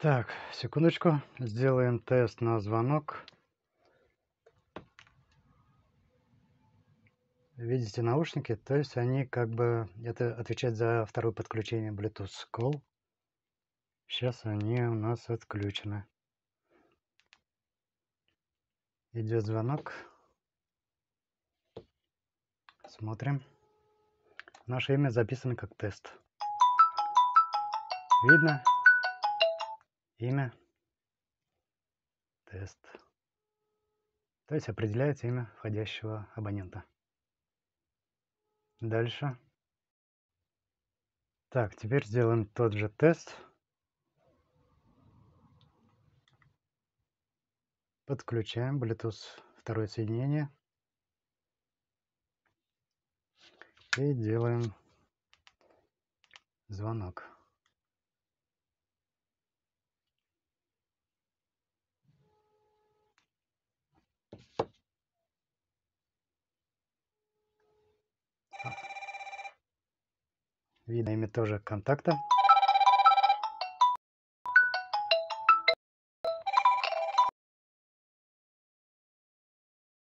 Так, секундочку. Сделаем тест на звонок. Видите наушники, то есть они как бы... Это отвечает за второе подключение Bluetooth Call. Сейчас они у нас отключены. Идет звонок. Смотрим. Наше имя записано как тест. Видно? имя, тест. То есть определяется имя входящего абонента. Дальше. Так, теперь сделаем тот же тест. Подключаем Bluetooth второе соединение. И делаем звонок. видно имя тоже контакта.